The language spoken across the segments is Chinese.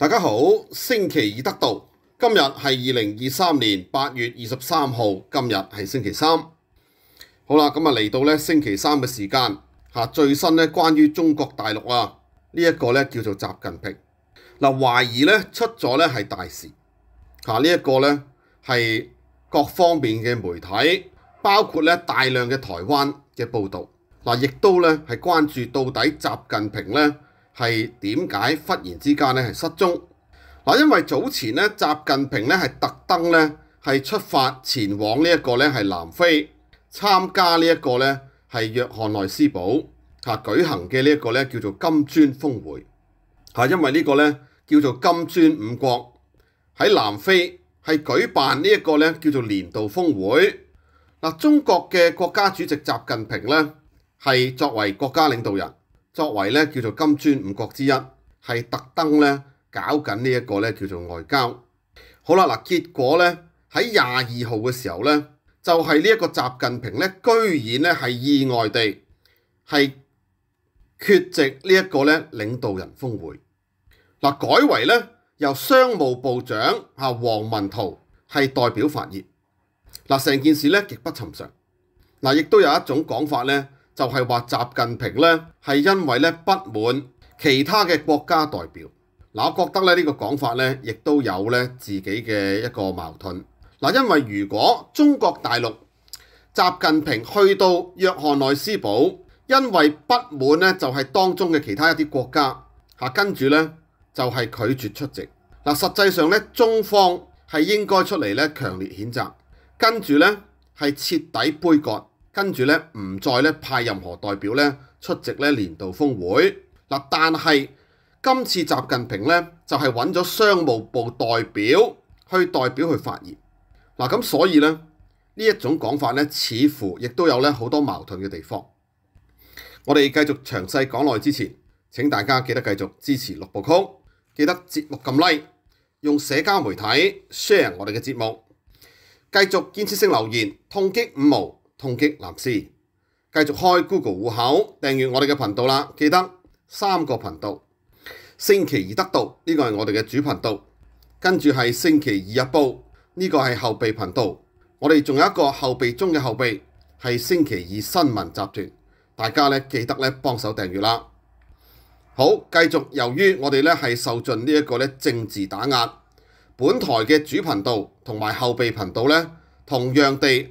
大家好，星期二得道，今日系二零二三年八月二十三号，今日系星期三。好啦，咁啊嚟到咧星期三嘅时间，吓最新咧关于中国大陆啊呢一个咧叫做习近平，嗱怀疑咧出咗咧系大事，吓呢一个咧系各方面嘅媒体，包括咧大量嘅台湾嘅报道，嗱亦都咧系关注到底习近平咧。係點解忽然之間咧係失蹤？嗱，因為早前咧，習近平咧係特登咧係出發前往呢一個咧係南非參加呢一個咧係約翰內斯堡嚇舉行嘅呢一個咧叫做金磚峰會嚇，因為呢個咧叫做金磚五國喺南非係舉辦呢一個咧叫做年度峰會。嗱，中國嘅國家主席習近平咧係作為國家領導人。作為咧叫做金磚五國之一，係特登咧搞緊呢一個咧叫做外交。好啦，嗱結果咧喺廿二號嘅時候咧，就係呢一個習近平咧居然咧係意外地係缺席呢一個咧領導人峰會。嗱，改為咧由商務部長啊黃文圖係代表發言。嗱，成件事咧極不尋常。嗱，亦都有一種講法咧。就係話習近平咧，係因為咧不滿其他嘅國家代表，嗱我覺得咧呢個講法咧，亦都有咧自己嘅一個矛盾。嗱，因為如果中國大陸習近平去到約翰內斯堡，因為不滿咧就係當中嘅其他一啲國家嚇，跟住咧就係拒絕出席。嗱，實際上咧中方係應該出嚟咧強烈譴責，跟住咧係徹底杯葛。跟住咧，唔再咧派任何代表咧出席咧年度峰會嗱。但係今次習近平咧就係揾咗商務部代表去代表去發言嗱。咁所以咧呢一種講法咧，似乎亦都有咧好多矛盾嘅地方。我哋繼續詳細講去之前，請大家記得繼續支持六部曲，記得節目撳 Like，用社交媒體 share 我哋嘅節目，繼續建設性留言，痛擊五毛。痛擊藍絲，繼續開 Google 户口訂閱我哋嘅頻道啦！記得三個頻道，星期二得到呢個係我哋嘅主頻道，跟住係星期二日報呢個係後備頻道。我哋仲有一個後備中嘅後備係星期二新聞集團，大家咧記得咧幫手訂閱啦！好，繼續由於我哋咧係受盡呢一個咧政治打壓，本台嘅主頻道同埋後備頻道咧，同樣地。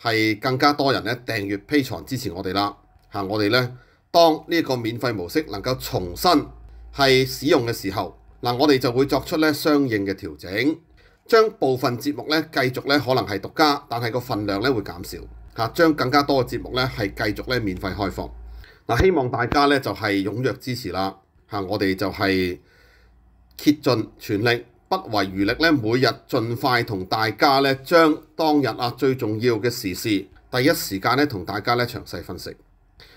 係更加多人咧訂閱披藏支持我哋啦嚇！我哋咧當呢個免費模式能夠重新係使用嘅時候，嗱我哋就會作出咧相應嘅調整，將部分節目咧繼續咧可能係獨家，但係個份量咧會減少嚇，將更加多嘅節目咧係繼續咧免費開放。嗱，希望大家咧就係踴躍支持啦嚇！我哋就係竭盡全力。不遺餘力咧，每日盡快同大家咧將當日啊最重要嘅時事，第一時間咧同大家咧詳細分析。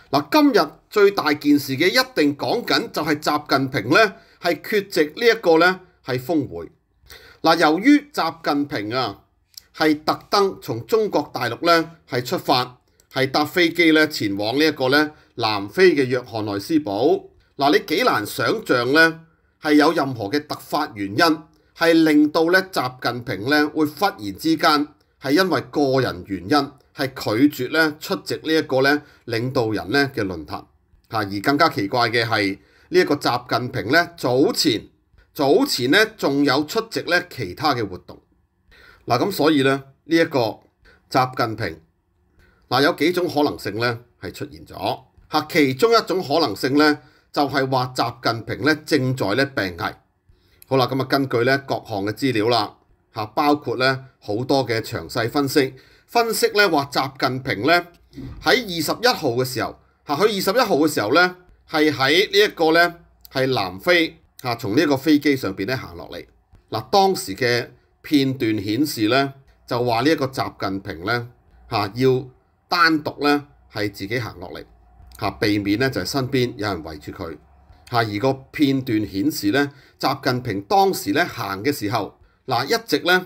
嗱，今日最大件事嘅一定講緊就係習近平咧係缺席呢一個咧係峰會。嗱，由於習近平啊係特登從中國大陸咧係出發，係搭飛機咧前往呢一個咧南非嘅約翰內斯堡。嗱，你幾難想像咧係有任何嘅突發原因。係令到咧習近平咧會忽然之間係因為個人原因係拒絕咧出席呢一個咧領導人咧嘅論壇，嚇而更加奇怪嘅係呢一個習近平咧早前早前咧仲有出席咧其他嘅活動，嗱咁所以咧呢一個習近平嗱有幾種可能性咧係出現咗嚇其中一種可能性咧就係話習近平咧正在咧病危。好啦，咁啊，根據咧各項嘅資料啦，嚇包括咧好多嘅詳細分析，分析咧話習近平咧喺二十一號嘅時候，嚇喺二十一號嘅時候咧係喺呢一個咧係南非嚇從呢一個飛機上邊咧行落嚟嗱，當時嘅片段顯示咧就話呢一個習近平咧嚇要單獨咧係自己行落嚟嚇，避免咧就係身邊有人圍住佢。下而個片段顯示咧，習近平當時咧行嘅時候，嗱一直咧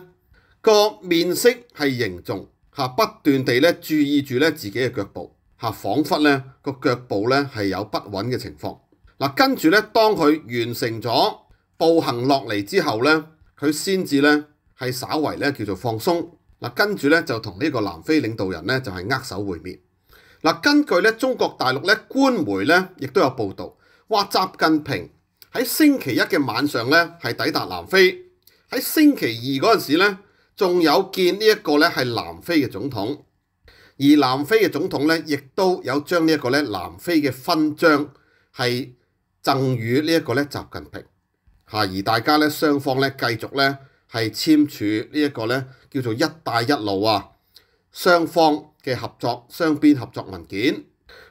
個面色係凝重，嚇不斷地咧注意住咧自己嘅腳步，嚇彷彿咧個腳步咧係有不穩嘅情況。嗱跟住咧，當佢完成咗步行落嚟之後咧，佢先至咧係稍為咧叫做放鬆。嗱跟住咧就同呢個南非領導人咧就係握手會面。嗱根據咧中國大陸咧官媒咧亦都有報導。話習近平喺星期一嘅晚上咧係抵達南非，喺星期二嗰陣時咧仲有見呢一個咧係南非嘅總統，而南非嘅總統咧亦都有將呢一個咧南非嘅勛章係贈予呢一個咧習近平嚇，而大家咧雙方咧繼續咧係簽署呢一個咧叫做一帶一路啊，雙方嘅合作雙邊合作文件。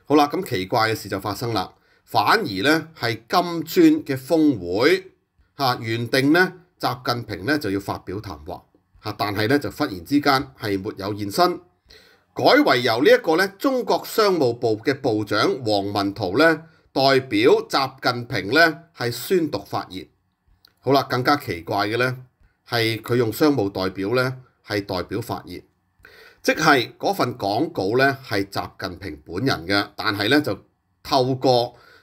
好啦，咁奇怪嘅事就發生啦。反而呢係金磚嘅峰會嚇原定呢習近平呢就要發表談話嚇，但係呢就忽然之間係沒有現身，改為由呢一個呢中國商務部嘅部長黃文圖呢代表習近平呢係宣讀發言。好啦，更加奇怪嘅呢係佢用商務代表呢係代表發言，即係嗰份講稿呢係習近平本人嘅，但係呢就透過。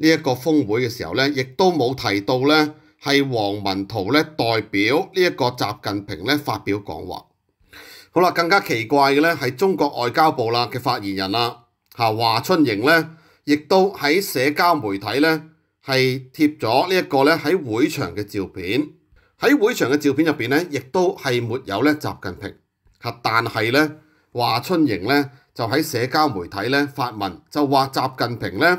呢一個峰會嘅時候咧，亦都冇提到咧係黃文圖咧代表呢一個習近平咧發表講話。好啦，更加奇怪嘅咧係中國外交部啦嘅發言人啦，嚇華春瑩咧，亦都喺社交媒體咧係貼咗呢一個咧喺會場嘅照片。喺會場嘅照片入邊咧，亦都係沒有咧習近平。及但係咧，華春瑩咧就喺社交媒體咧發文，就話習近平咧。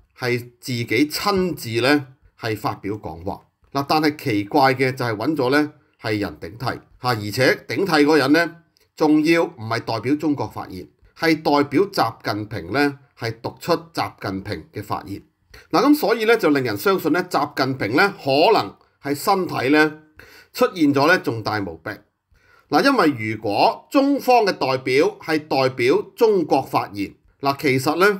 係自己親自咧係發表講話嗱，但係奇怪嘅就係揾咗咧係人頂替嚇，而且頂替嗰人咧仲要唔係代表中國發言，係代表習近平咧係讀出習近平嘅發言嗱，咁所以咧就令人相信咧習近平咧可能係身體咧出現咗咧重大毛病嗱，因為如果中方嘅代表係代表中國發言嗱，其實咧。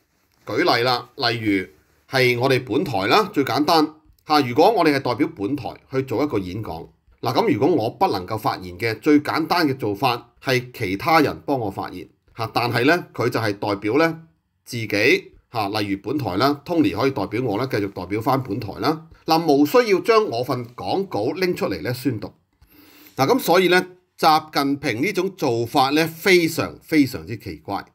舉例啦，例如係我哋本台啦，最簡單如果我哋係代表本台去做一個演講，嗱咁如果我不能夠發言嘅，最簡單嘅做法係其他人幫我發言但係咧，佢就係代表咧自己例如本台啦，Tony 可以代表我咧，繼續代表翻本台啦。嗱，無需要將我份講稿拎出嚟咧宣讀。嗱咁所以咧，習近平呢種做法咧，非常非常之奇怪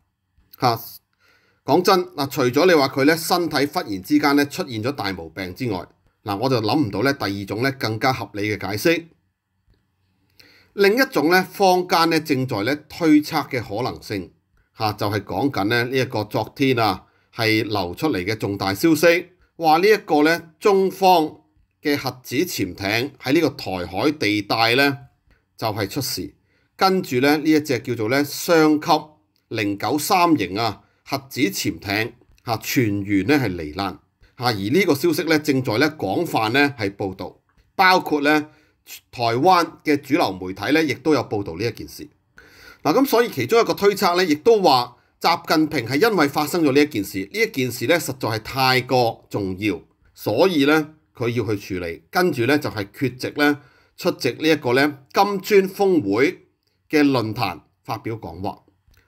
講真嗱，除咗你話佢咧身體忽然之間咧出現咗大毛病之外，嗱我就諗唔到咧第二種咧更加合理嘅解釋。另一種咧坊間咧正在咧推測嘅可能性嚇，就係講緊咧呢一個昨天啊係流出嚟嘅重大消息，話呢一個咧中方嘅核子潛艇喺呢個台海地帶咧就係出事，跟住咧呢一隻叫做咧雙級零九三型啊。核子潛艇嚇全員咧係罹難嚇，而呢個消息咧正在咧廣泛咧係報導，包括咧台灣嘅主流媒體咧亦都有報導呢一件事。嗱咁所以其中一個推測咧，亦都話習近平係因為發生咗呢一件事，呢一件事咧實在係太過重要，所以咧佢要去處理，跟住咧就係缺席咧出席呢一個咧金磚峰會嘅論壇發表講話。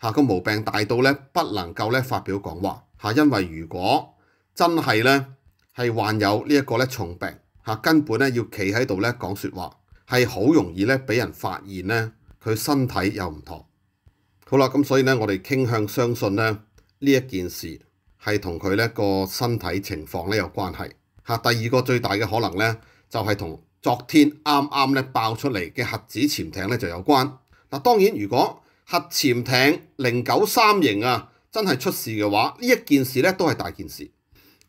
嚇個毛病大到咧，不能夠咧發表講話嚇，因為如果真係咧係患有呢一個咧重病嚇，根本咧要企喺度咧講説話係好容易咧俾人發現咧佢身體有唔妥。好啦，咁所以咧我哋傾向相信咧呢一件事係同佢咧個身體情況咧有關係嚇。第二個最大嘅可能咧就係同昨天啱啱咧爆出嚟嘅核子潛艇咧就有關。嗱，當然如果核潛艇零九三型啊，真係出事嘅話，呢一件事咧都係大件事。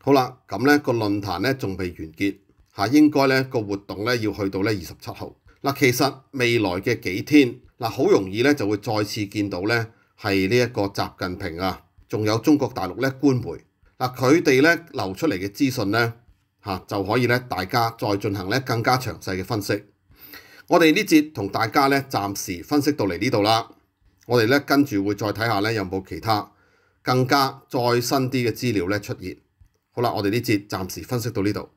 好啦，咁咧個論壇咧仲未完結嚇，應該咧個活動咧要去到咧二十七號嗱。其實未來嘅幾天嗱，好容易咧就會再次見到咧係呢一個習近平啊，仲有中國大陸咧官媒嗱，佢哋咧流出嚟嘅資訊咧嚇就可以咧大家再進行咧更加詳細嘅分析。我哋呢節同大家咧暫時分析到嚟呢度啦。我哋咧跟住會再睇下咧有冇其他更加再新啲嘅資料咧出現。好啦，我哋呢節暫時分析到呢度。